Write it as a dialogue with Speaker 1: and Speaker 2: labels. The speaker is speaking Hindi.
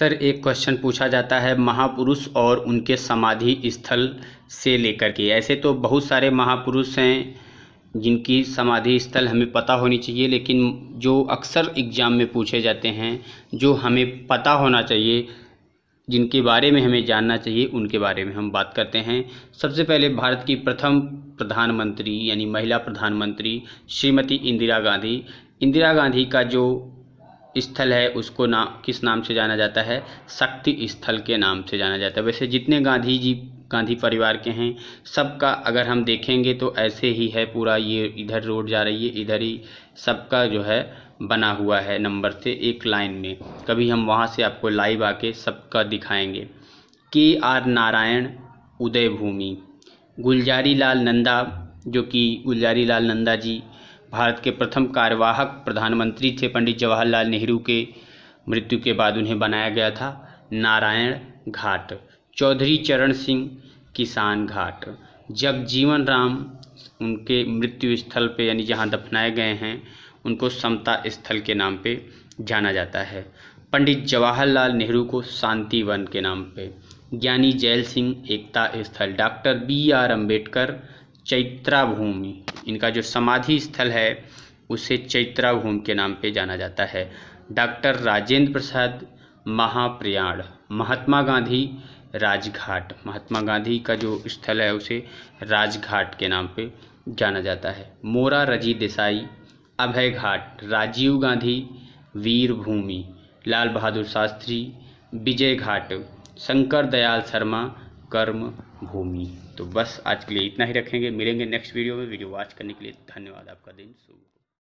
Speaker 1: अक्सर एक क्वेश्चन पूछा जाता है महापुरुष और उनके समाधि स्थल से लेकर के ऐसे तो बहुत सारे महापुरुष हैं जिनकी समाधि स्थल हमें पता होनी चाहिए लेकिन जो अक्सर एग्ज़ाम में पूछे जाते हैं जो हमें पता होना चाहिए जिनके बारे में हमें जानना चाहिए उनके बारे में हम बात करते हैं सबसे पहले भारत की प्रथम प्रधानमंत्री यानी महिला प्रधानमंत्री श्रीमती इंदिरा गांधी इंदिरा गांधी का जो स्थल है उसको ना किस नाम से जाना जाता है शक्ति स्थल के नाम से जाना जाता है वैसे जितने गांधी जी गांधी परिवार के हैं सबका अगर हम देखेंगे तो ऐसे ही है पूरा ये इधर रोड जा रही है इधर ही सबका जो है बना हुआ है नंबर से एक लाइन में कभी हम वहाँ से आपको लाइव आके सबका दिखाएंगे के आर नारायण उदय भूमि गुलजारी लाल नंदा जो कि गुलजारी लाल नंदा जी भारत के प्रथम कार्यवाहक प्रधानमंत्री थे पंडित जवाहरलाल नेहरू के मृत्यु के बाद उन्हें बनाया गया था नारायण घाट चौधरी चरण सिंह किसान घाट जगजीवन राम उनके मृत्यु स्थल पे यानी जहाँ दफनाए गए हैं उनको समता स्थल के नाम पे जाना जाता है पंडित जवाहरलाल नेहरू को शांति वन के नाम पे ज्ञानी gel Singh Ekta Sthal doctor B R Ambedkar Chaitya Bhoomi इनका जो समाधि स्थल है उसे चैत्रा भूमि के नाम पे जाना जाता है डॉक्टर राजेंद्र प्रसाद महाप्रयाण महात्मा गांधी राजघाट महात्मा गांधी का जो स्थल है उसे राजघाट के नाम पे जाना जाता है मोरा रजी देसाई अभय घाट राजीव गांधी वीर भूमि लाल बहादुर शास्त्री विजय घाट शंकर दयाल शर्मा कर्म भूमि तो बस आज के लिए इतना ही रखेंगे मिलेंगे नेक्स्ट वीडियो में वीडियो वॉच करने के लिए धन्यवाद आपका दिन शुभ